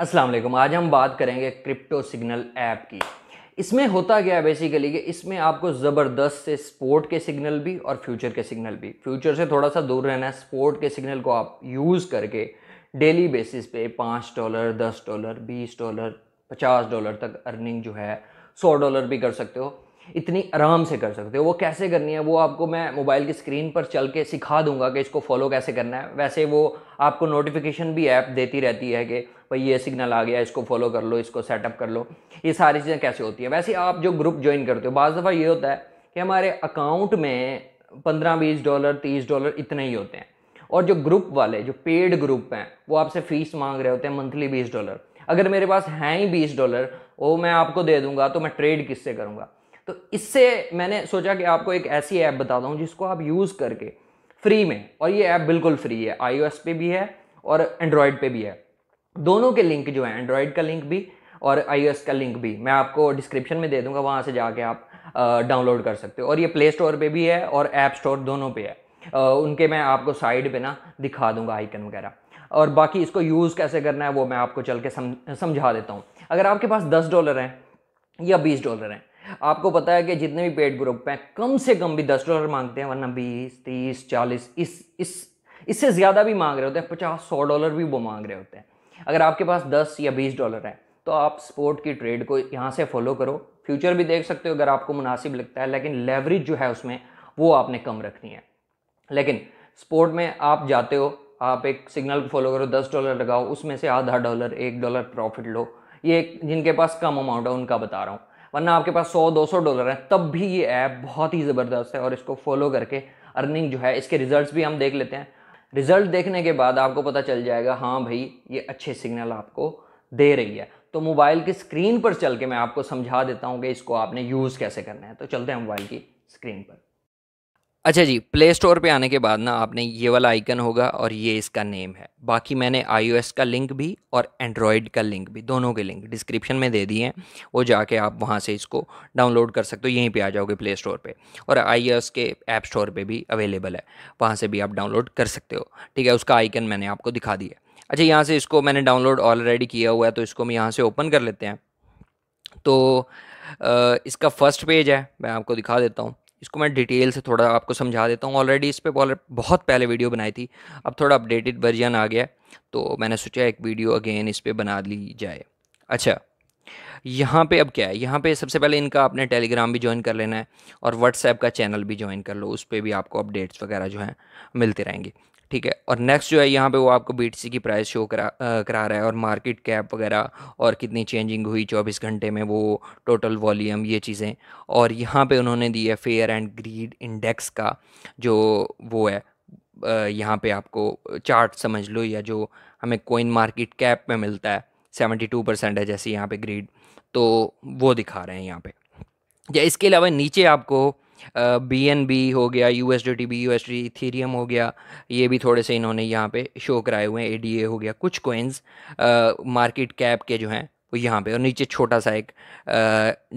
अस्सलाम वालेकुम आज हम बात करेंगे क्रिप्टो सिग्नल ऐप की इसमें होता क्या है बेसिकली कि इसमें आपको ज़बरदस्त से स्पोर्ट के सिग्नल भी और फ्यूचर के सिग्नल भी फ्यूचर से थोड़ा सा दूर रहना है स्पोर्ट के सिग्नल को आप यूज़ करके डेली बेसिस पे पाँच डॉलर दस डॉलर बीस डॉलर पचास डॉलर तक अर्निंग जो है सौ डॉलर भी कर सकते हो इतनी आराम से कर सकते हो वो कैसे करनी है वो आपको मैं मोबाइल की स्क्रीन पर चल के सिखा दूंगा कि इसको फॉलो कैसे करना है वैसे वो आपको नोटिफिकेशन भी ऐप देती रहती है कि भाई ये सिग्नल आ गया इसको फॉलो कर लो इसको सेटअप कर लो ये सारी चीज़ें कैसे होती हैं वैसे आप जो ग्रुप ज्वाइन करते हो बज़ दफ़ा ये होता है कि हमारे अकाउंट में पंद्रह बीस डॉलर तीस डॉलर इतने ही होते हैं और जो ग्रुप वाले जो पेड ग्रुप हैं वो आपसे फीस मांग रहे होते हैं मंथली बीस डॉलर अगर मेरे पास हैं ही बीस डॉलर वो मैं आपको दे दूंगा तो मैं ट्रेड किससे करूँगा तो इससे मैंने सोचा कि आपको एक ऐसी ऐप बता दूँ जिसको आप यूज़ करके फ्री में और ये ऐप बिल्कुल फ्री है आई पे भी है और एंड्रॉयड पे भी है दोनों के लिंक जो है एंड्रॉयड का लिंक भी और आई का लिंक भी मैं आपको डिस्क्रिप्शन में दे दूंगा वहाँ से जाके आप डाउनलोड कर सकते हो और ये प्ले स्टोर पे भी है और ऐप स्टोर दोनों पे है आ, उनके मैं आपको साइड पे ना दिखा दूंगा आइकन वगैरह और बाकी इसको यूज़ कैसे करना है वो मैं आपको चल के समझा देता हूँ अगर आपके पास दस डॉलर हैं या बीस डॉलर हैं आपको पता है कि जितने भी पेड ग्रुप हैं कम से कम भी दस डॉलर मांगते हैं वरना बीस तीस चालीस इस इस इससे ज़्यादा भी मांग रहे होते हैं पचास सौ डॉलर भी वो मांग रहे होते हैं अगर आपके पास दस या बीस डॉलर है तो आप स्पोर्ट की ट्रेड को यहाँ से फॉलो करो फ्यूचर भी देख सकते हो अगर आपको मुनासिब लगता है लेकिन लेवरेज जो है उसमें वो आपने कम रखनी है लेकिन स्पोर्ट में आप जाते हो आप एक सिग्नल को फॉलो करो दस डॉलर लगाओ उसमें से आधा डॉलर एक डॉलर प्रॉफिट लो ये जिनके पास कम अमाउंट है उनका बता रहा हूँ वरना आपके पास 100-200 डॉलर है तब भी ये ऐप बहुत ही ज़बरदस्त है और इसको फॉलो करके अर्निंग जो है इसके रिजल्ट्स भी हम देख लेते हैं रिजल्ट देखने के बाद आपको पता चल जाएगा हाँ भाई ये अच्छे सिग्नल आपको दे रही है तो मोबाइल की स्क्रीन पर चल के मैं आपको समझा देता हूँ कि इसको आपने यूज़ कैसे करना है तो चलते हैं मोबाइल की स्क्रीन पर अच्छा जी प्ले स्टोर पे आने के बाद ना आपने ये वाला आइकन होगा और ये इसका नेम है बाकी मैंने आईओएस का लिंक भी और एंड्रॉयड का लिंक भी दोनों के लिंक डिस्क्रिप्शन में दे दिए हैं वो जाके आप वहाँ से इसको डाउनलोड कर सकते हो यहीं पे आ जाओगे प्ले स्टोर पे और आईओएस के ऐप स्टोर पे भी अवेलेबल है वहाँ से भी आप डाउनलोड कर सकते हो ठीक है उसका आइकन मैंने आपको दिखा दिया अच्छा यहाँ से इसको मैंने डाउनलोड ऑलरेडी किया हुआ है तो इसको हम यहाँ से ओपन कर लेते हैं तो इसका फर्स्ट पेज है मैं आपको दिखा देता हूँ इसको मैं डिटेल से थोड़ा आपको समझा देता हूँ ऑलरेडी इस पर बहुत पहले वीडियो बनाई थी अब थोड़ा अपडेटेड वर्जन आ गया तो मैंने सोचा एक वीडियो अगेन इस पर बना ली जाए अच्छा यहाँ पे अब क्या है यहाँ पे सबसे पहले इनका आपने टेलीग्राम भी ज्वाइन कर लेना है और व्हाट्सएप का चैनल भी ज्वाइन कर लो उस पर भी आपको अपडेट्स वगैरह जो हैं मिलते रहेंगे ठीक है और नेक्स्ट जो है यहाँ पे वो आपको बी की प्राइस शो करा आ, करा रहा है और मार्केट कैप वगैरह और कितनी चेंजिंग हुई चौबीस घंटे में वो टोटल वॉल्यूम ये चीज़ें और यहाँ पे उन्होंने दी है फेयर एंड ग्रीड इंडेक्स का जो वो है यहाँ पे आपको चार्ट समझ लो या जो हमें कोइन मार्केट कैप में मिलता है सेवेंटी टू परसेंट है जैसे यहाँ पे ग्रीड तो वो दिखा रहे हैं यहाँ पे या इसके अलावा नीचे आपको बी एन बी हो गया U S D T B U S D Ethereum हो गया ये भी थोड़े से इन्होंने यहाँ पे शो कराए हुए हैं ए डी ए हो गया कुछ कोइंस मार्केट कैप के जो हैं वो यहाँ पे और नीचे छोटा सा एक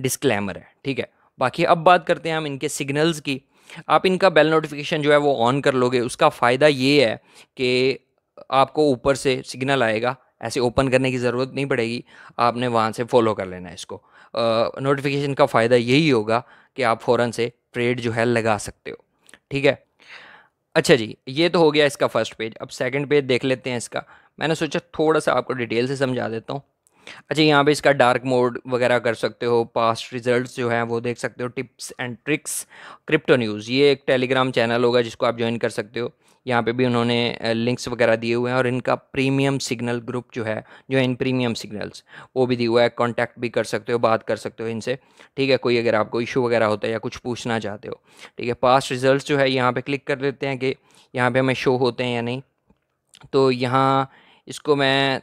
डिस्क्लेमर है ठीक है बाकी अब बात करते हैं हम इनके सिग्नल्स की आप इनका बेल नोटिफिकेशन जो है वो ऑन कर लोगे उसका फ़ायदा ये है कि आपको ऊपर से सिग्नल आएगा ऐसे ओपन करने की ज़रूरत नहीं पड़ेगी आपने वहाँ से फॉलो कर लेना है इसको नोटिफिकेशन का फ़ायदा यही होगा कि आप फ़ौरन से ट्रेड जो है लगा सकते हो ठीक है अच्छा जी ये तो हो गया इसका फर्स्ट पेज अब सेकंड पेज देख लेते हैं इसका मैंने सोचा थोड़ा सा आपको डिटेल से समझा देता हूँ अच्छा यहाँ पे इसका डार्क मोड वगैरह कर सकते हो पास्ट रिजल्ट्स जो हैं वो देख सकते हो tips and tricks crypto news ये एक टेलीग्राम चैनल होगा जिसको आप ज्वाइन कर सकते हो यहाँ पे भी उन्होंने लिंक्स वगैरह दिए हुए हैं और इनका प्रीमियम सिग्नल ग्रुप जो है जो है इन प्रीमियम सिग्नल्स वो भी दिए हुआ है कॉन्टैक्ट भी कर सकते हो बात कर सकते हो इनसे ठीक है कोई अगर आपको इशू वगैरह होता है या कुछ पूछना चाहते हो ठीक है पास्ट रिजल्ट जो है यहाँ पर क्लिक कर देते हैं कि यहाँ पर हमें शो होते हैं या नहीं तो यहाँ इसको मैं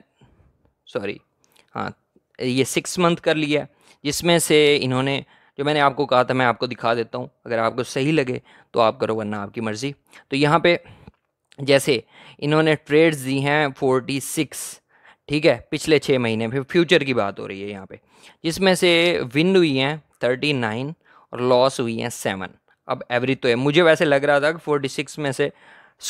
सॉरी हाँ ये सिक्स मंथ कर लिया जिसमें से इन्होंने जो मैंने आपको कहा था मैं आपको दिखा देता हूँ अगर आपको सही लगे तो आप करो वरना आपकी मर्ज़ी तो यहाँ पे जैसे इन्होंने ट्रेड्स दी हैं फोर्टी सिक्स ठीक है पिछले छः महीने फिर फ्यूचर की बात हो रही है यहाँ पे जिसमें से विन हुई हैं थर्टी नाइन और लॉस हुई हैं सेवन अब एवरेज तो है मुझे वैसे लग रहा था कि फोर्टी सिक्स में से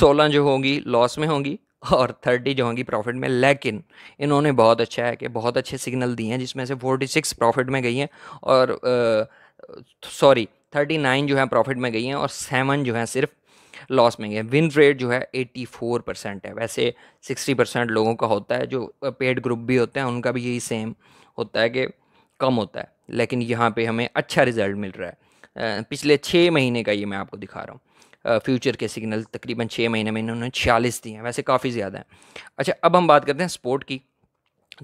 सोलह जो होंगी लॉस में होंगी और थर्टी जो होंगी प्रॉफिट में लेकिन इन्होंने बहुत अच्छा है कि बहुत अच्छे सिग्नल दिए हैं जिसमें से फोर्टी सिक्स प्रॉफिट में गई हैं और सॉरी थर्टी नाइन जो है प्रॉफिट में गई हैं और सेवन जो है सिर्फ लॉस में ही है विन रेट जो है 84 परसेंट है वैसे 60 परसेंट लोगों का होता है जो पेड ग्रुप भी होते हैं उनका भी यही सेम होता है कि कम होता है लेकिन यहाँ पे हमें अच्छा रिजल्ट मिल रहा है पिछले छः महीने का ये मैं आपको दिखा रहा हूँ फ्यूचर के सिग्नल तकरीबन छः महीने में इन्होंने छियालीस दिए हैं वैसे काफ़ी ज़्यादा हैं अच्छा अब हम बात करते हैं स्पोर्ट की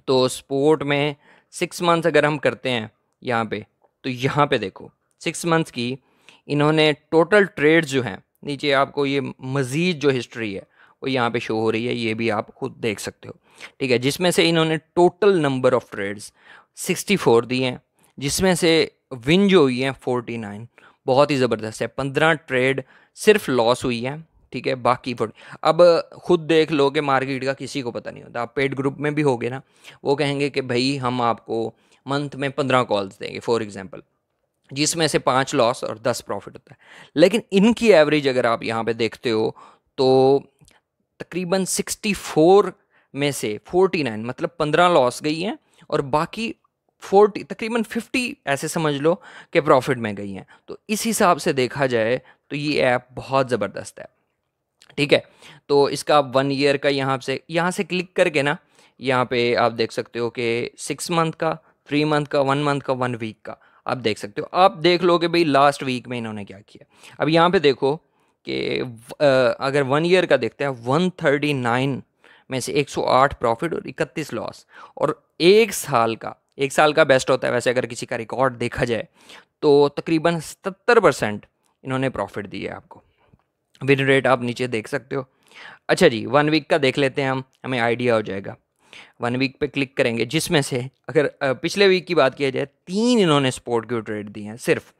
तो स्पोर्ट में सिक्स मंथ्स अगर हम करते हैं यहाँ पे तो यहाँ पे देखो सिक्स मंथ्स की इन्होंने टोटल ट्रेड जो हैं नीचे आपको ये मज़ीद जो हिस्ट्री है वो यहाँ पे शो हो रही है ये भी आप खुद देख सकते हो ठीक है जिसमें से इन्होंने टोटल नंबर ऑफ़ ट्रेड्स 64 दिए हैं जिसमें से विन जो हुई हैं 49 बहुत ही ज़बरदस्त है पंद्रह ट्रेड सिर्फ लॉस हुई है ठीक है बाकी फोर्ट अब खुद देख लो कि मार्केट का किसी को पता नहीं होता आप पेड ग्रुप में भी होगे ना वो कहेंगे कि भाई हम आपको मंथ में पंद्रह कॉल्स देंगे फॉर एग्ज़ाम्पल जिसमें से पाँच लॉस और दस प्रॉफिट होता है लेकिन इनकी एवरेज अगर आप यहाँ पे देखते हो तो तकरीबन सिक्सटी फोर में से फोर्टी नाइन मतलब पंद्रह लॉस गई हैं और बाकी फोर्टी तकरीबन फिफ्टी ऐसे समझ लो कि प्रॉफिट में गई हैं तो इस हिसाब से देखा जाए तो ये ऐप बहुत ज़बरदस्त है ठीक है तो इसका आप वन ईयर का यहाँ से यहाँ से क्लिक करके ना यहाँ पे आप देख सकते हो कि सिक्स मंथ का थ्री मंथ का वन मंथ का वन वीक का आप देख सकते हो आप देख लो कि भाई लास्ट वीक में इन्होंने क्या किया अब यहाँ पे देखो कि अगर वन ईयर का देखते हैं वन थर्टी नाइन में से एक सौ आठ प्रॉफिट और इकतीस लॉस और एक साल का एक साल का बेस्ट होता है वैसे अगर किसी का रिकॉर्ड देखा जाए तो तकरीबन सतर परसेंट इन्होंने प्रॉफिट दिए आपको विन रेट आप नीचे देख सकते हो अच्छा जी वन वीक का देख लेते हैं हम हमें आइडिया हो जाएगा वन वीक पे क्लिक करेंगे जिसमें से अगर पिछले वीक की बात किया जाए तीन इन्होंने स्पोर्ट की ट्रेड दिए हैं सिर्फ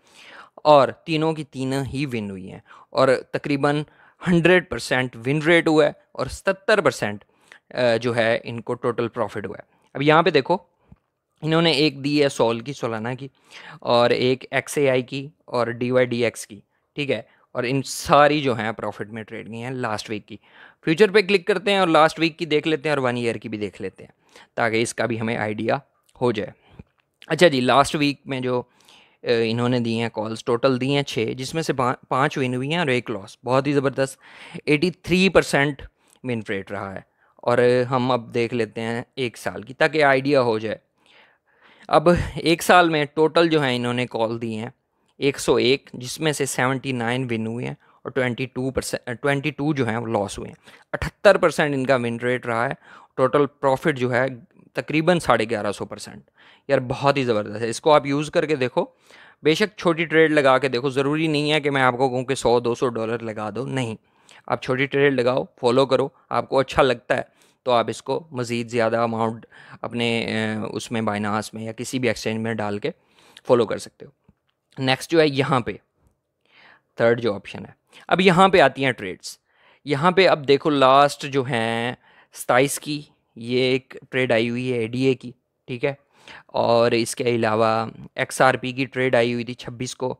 और तीनों की तीनों ही विन हुई हैं और तकरीबन हंड्रेड परसेंट विन रेट हुआ है और सत्तर परसेंट जो है इनको टोटल प्रॉफिट हुआ है अब यहाँ पे देखो इन्होंने एक दी है सोल की सोलाना की और एक एक्स ए आई की और डी वाई डी एक्स की ठीक है और इन सारी जो हैं प्रॉफिट में ट्रेड गई हैं लास्ट वीक की फ्यूचर पे क्लिक करते हैं और लास्ट वीक की देख लेते हैं और वन ईयर की भी देख लेते हैं ताकि इसका भी हमें आइडिया हो जाए अच्छा जी लास्ट वीक में जो इन्होंने दी हैं कॉल्स टोटल दी हैं छः जिसमें से पाँच विन हुई हैं और एक लॉस बहुत ही ज़बरदस्त eighty three percent win rate रहा है और हम अब देख लेते हैं एक साल की ताकि आइडिया हो जाए अब एक साल में टोटल जो है इन्होंने कॉल दी हैं 101 जिसमें से 79 विन हुए हैं और 22 परसेंट ट्वेंटी जो हैं वो लॉस हुए हैं अठहत्तर परसेंट इनका विन रेट रहा है टोटल प्रॉफिट जो है तकरीबन साढ़े ग्यारह सौ परसेंट यार बहुत ही ज़बरदस्त है इसको आप यूज़ करके देखो बेशक छोटी ट्रेड लगा के देखो ज़रूरी नहीं है कि मैं आपको कहूँ कि सौ दो सौ डॉलर लगा दो नहीं आप छोटी ट्रेड लगाओ फॉलो करो आपको अच्छा लगता है तो आप इसको मज़ीद ज़्यादा अमाउंट अपने उसमें बाइनास में या किसी भी एक्सचेंज में डाल के फॉलो कर सकते हो नेक्स्ट जो है यहाँ पे थर्ड जो ऑप्शन है अब यहाँ पे आती हैं ट्रेड्स यहाँ पे अब देखो लास्ट जो हैं सताइस की ये एक ट्रेड आई हुई है ए की ठीक है और इसके अलावा एक्स आर पी की ट्रेड आई हुई थी छब्बीस को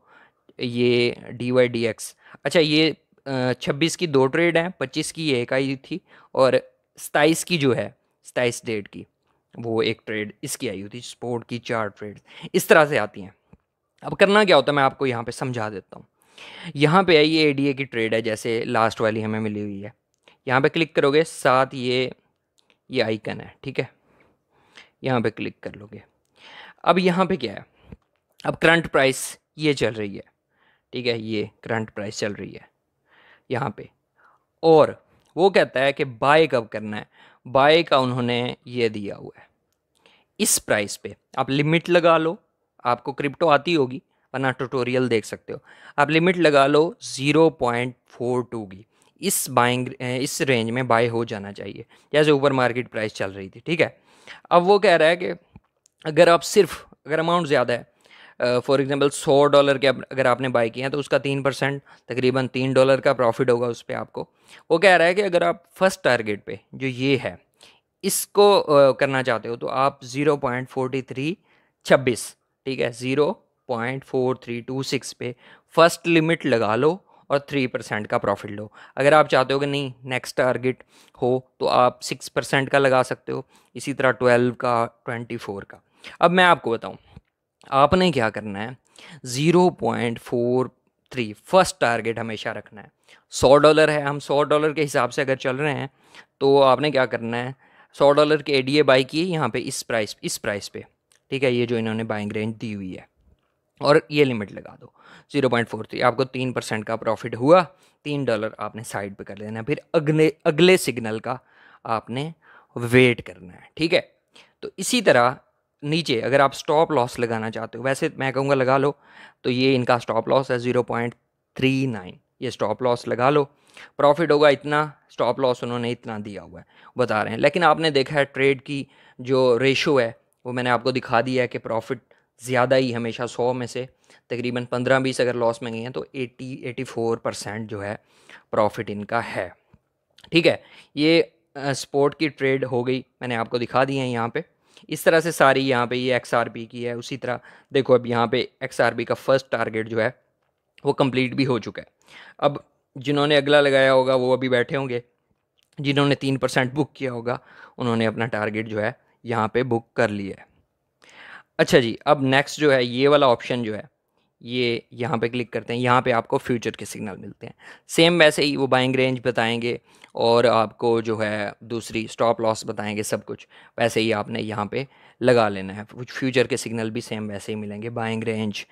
ये डी वाई डी एक्स अच्छा ये छब्बीस की दो ट्रेड हैं पच्चीस की ये एक आई थी और सताइस की जो है सताइस डेट की वो एक ट्रेड इसकी आई हुई थी स्पोर्ट की चार ट्रेड इस तरह से आती हैं अब करना क्या होता है मैं आपको यहाँ पे समझा देता हूँ यहाँ पे है ये ए की ट्रेड है जैसे लास्ट वाली हमें मिली हुई है यहाँ पे क्लिक करोगे साथ ये ये आइकन है ठीक है यहाँ पे क्लिक कर लोगे अब यहाँ पे क्या है अब करंट प्राइस ये चल रही है ठीक है ये करंट प्राइस चल रही है यहाँ पे और वो कहता है कि बाय कब करना है बाय का उन्होंने ये दिया हुआ है इस प्राइस पे आप लिमिट लगा लो आपको क्रिप्टो आती होगी वरना ट्यूटोरियल देख सकते हो आप लिमिट लगा लो ज़ीरो पॉइंट फोर टू की इस बाइंग इस रेंज में बाय हो जाना चाहिए जैसे ऊपर मार्केट प्राइस चल रही थी ठीक है अब वो कह रहा है कि अगर आप सिर्फ अगर अमाउंट ज़्यादा है फॉर एग्ज़ाम्पल सौ डॉलर के अगर आपने बाई किया तो उसका तीन परसेंट तकरीबन तीन डॉलर का प्रॉफिट होगा उस पर आपको वो कह रहा है कि अगर आप फर्स्ट टारगेट पे जो ये है इसको करना चाहते हो तो आप ज़ीरो पॉइंट फोर्टी थ्री छब्बीस ठीक है zero point four three two six पे फर्स्ट लिमिट लगा लो और थ्री परसेंट का प्रॉफिट लो अगर आप चाहते हो कि नहीं नेक्स्ट टारगेट हो तो आप सिक्स परसेंट का लगा सकते हो इसी तरह ट्वेल्व का ट्वेंटी फोर का अब मैं आपको बताऊँ आपने क्या करना है zero point four three first target हमेशा रखना है सौ डॉलर है हम सौ डॉलर के हिसाब से अगर चल रहे हैं तो आपने क्या करना है सौ डॉलर के ए डी ए बाई किए यहाँ पर इस प्राइस इस प्राइस पे ठीक है ये जो इन्होंने बाइंग रेंज दी हुई है और ये लिमिट लगा दो जीरो पॉइंट फोर थ्री आपको तीन परसेंट का प्रॉफिट हुआ तीन डॉलर आपने साइड पे कर देना फिर अगले अगले सिग्नल का आपने वेट करना है ठीक है तो इसी तरह नीचे अगर आप स्टॉप लॉस लगाना चाहते हो वैसे मैं कहूँगा लगा लो तो ये इनका स्टॉप लॉस है ज़ीरो पॉइंट थ्री नाइन ये स्टॉप लॉस लगा लो प्रॉफिट होगा इतना स्टॉप लॉस उन्होंने इतना दिया हुआ है बता रहे हैं लेकिन आपने देखा है ट्रेड की जो रेशो है वो मैंने आपको दिखा दिया है कि प्रॉफिट ज़्यादा ही हमेशा सौ में से तकरीबन पंद्रह बीस अगर लॉस में गई हैं तो एट्टी एटी फोर परसेंट जो है प्रॉफिट इनका है ठीक है ये स्पोर्ट की ट्रेड हो गई मैंने आपको दिखा दी है यहाँ पे इस तरह से सारी यहाँ पे ये एक्स आर पी की है उसी तरह देखो अब यहाँ पे एक्स आर पी का फर्स्ट टारगेट जो है वो कम्प्लीट भी हो चुका है अब जिन्होंने अगला लगाया होगा वो अभी बैठे होंगे जिन्होंने तीन परसेंट बुक किया होगा उन्होंने अपना टारगेट जो है यहाँ पे बुक कर ली है अच्छा जी अब नेक्स्ट जो है ये वाला ऑप्शन जो है ये यहाँ पे क्लिक करते हैं यहाँ पे आपको फ्यूचर के सिग्नल मिलते हैं सेम वैसे ही वो बाइंग रेंज बताएंगे और आपको जो है दूसरी स्टॉप लॉस बताएंगे सब कुछ वैसे ही आपने यहाँ पे लगा लेना है कुछ फ्यूचर के सिग्नल भी सेम वैसे ही मिलेंगे buying range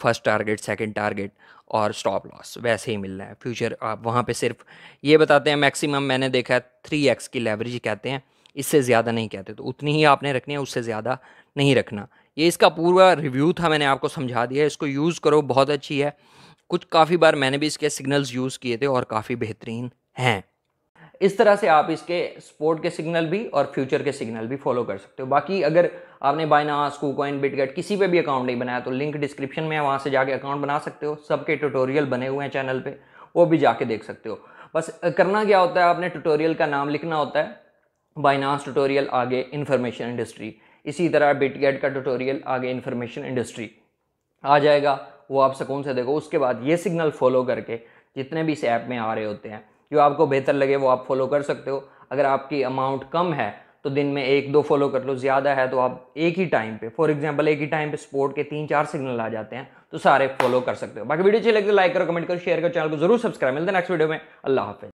first target second target और स्टॉप लॉस वैसे ही मिल रहा है फ्यूचर आप वहाँ पर सिर्फ ये बताते हैं मैक्सिमम मैंने देखा है थ्री एक्स की लेवरेज कहते हैं इससे ज़्यादा नहीं कहते तो उतनी ही आपने रखनी है उससे ज़्यादा नहीं रखना ये इसका पूरा रिव्यू था मैंने आपको समझा दिया इसको यूज़ करो बहुत अच्छी है कुछ काफ़ी बार मैंने भी इसके सिग्नल्स यूज़ किए थे और काफ़ी बेहतरीन हैं इस तरह से आप इसके स्पोर्ट के सिग्नल भी और फ्यूचर के सिग्नल भी फॉलो कर सकते हो बाकी अगर आपने बाइनास कूकॉइन बिटगेट किसी पे भी अकाउंट नहीं बनाया तो लिंक डिस्क्रिप्शन में है वहाँ से जाके अकाउंट बना सकते हो सबके ट्यूटोरियल बने हुए हैं चैनल पे वो भी जाके देख सकते हो बस करना क्या होता है आपने ट्यूटोरियल का नाम लिखना होता है बाइनास ट्यूटोरियल आगे इन्फॉर्मेशन इंडस्ट्री इसी तरह बिटगेट का ट्यूटोरियल आगे इन्फॉर्मेशन इंडस्ट्री आ जाएगा वो आप सुकून से देखो उसके बाद ये सिग्नल फॉलो करके जितने भी इस ऐप में आ रहे होते हैं जो आपको बेहतर लगे वो आप फॉलो कर सकते हो अगर आपकी अमाउंट कम है तो दिन में एक दो फॉलो कर लो ज़्यादा है तो आप एक ही टाइम पे फॉर एग्जांपल एक ही टाइम पे स्पोर्ट के तीन चार सिग्नल आ जाते हैं तो सारे फॉलो कर सकते हो बाकी वीडियो अच्छी लगे तो लाइक करो कमेंट करो शेयर करो चैनल को जरूर सब्सक्राइब मिलते हैं नेक्स्ट वीडियो में अल्लाह हाफिज़